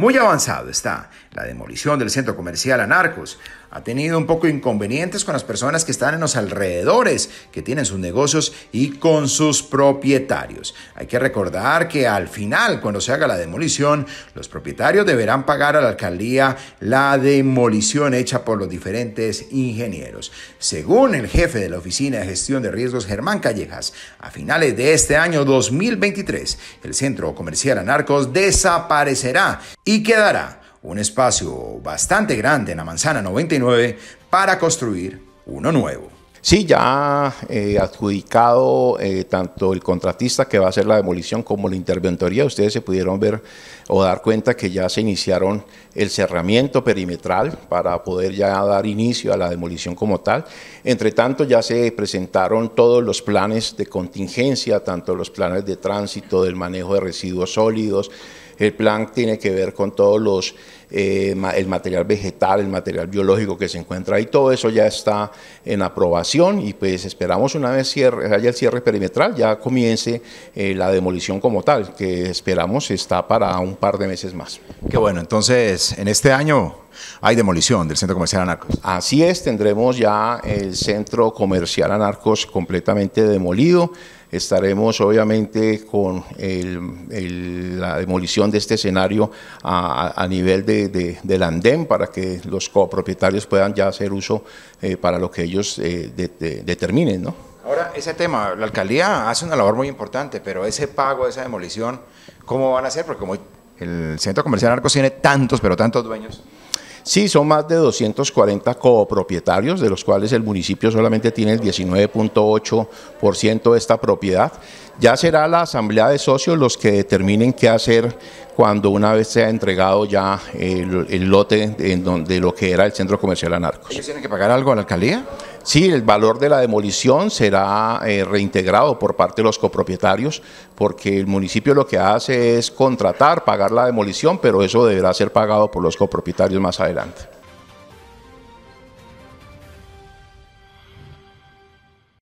Muy avanzado está la demolición del centro comercial Anarcos, ha tenido un poco inconvenientes con las personas que están en los alrededores, que tienen sus negocios y con sus propietarios. Hay que recordar que al final, cuando se haga la demolición, los propietarios deberán pagar a la alcaldía la demolición hecha por los diferentes ingenieros. Según el jefe de la Oficina de Gestión de Riesgos, Germán Callejas, a finales de este año 2023, el centro comercial Anarcos desaparecerá y quedará un espacio bastante grande en la manzana 99 para construir uno nuevo. Sí, ya eh, adjudicado eh, tanto el contratista que va a hacer la demolición como la interventoría, ustedes se pudieron ver o dar cuenta que ya se iniciaron el cerramiento perimetral para poder ya dar inicio a la demolición como tal. Entre tanto, ya se presentaron todos los planes de contingencia, tanto los planes de tránsito, del manejo de residuos sólidos, el plan tiene que ver con todos los eh, el material vegetal, el material biológico que se encuentra ahí, todo eso ya está en aprobación y pues esperamos una vez cierre, haya el cierre perimetral, ya comience eh, la demolición como tal, que esperamos está para un par de meses más. Qué bueno, entonces en este año hay demolición del centro comercial Anarcos. Así es, tendremos ya el centro comercial Anarcos completamente demolido. Estaremos obviamente con la demolición de este escenario a nivel de del andén para que los copropietarios puedan ya hacer uso eh, para lo que ellos eh, determinen, ¿no? Ahora, ese tema, la alcaldía hace una labor muy importante, pero ese pago, esa demolición, ¿cómo van a hacer? Porque como el centro comercial Arcos tiene tantos, pero tantos dueños. Sí, son más de 240 copropietarios, de los cuales el municipio solamente tiene el 19.8% de esta propiedad. Ya será la asamblea de socios los que determinen qué hacer cuando una vez se ha entregado ya el, lote de lo que era el centro comercial Anarcos. ¿Ellos tienen que pagar algo a la alcaldía? Sí, el valor de la demolición será eh, reintegrado por parte de los copropietarios, porque el municipio lo que hace es contratar, pagar la demolición, pero eso deberá ser pagado por los copropietarios más adelante.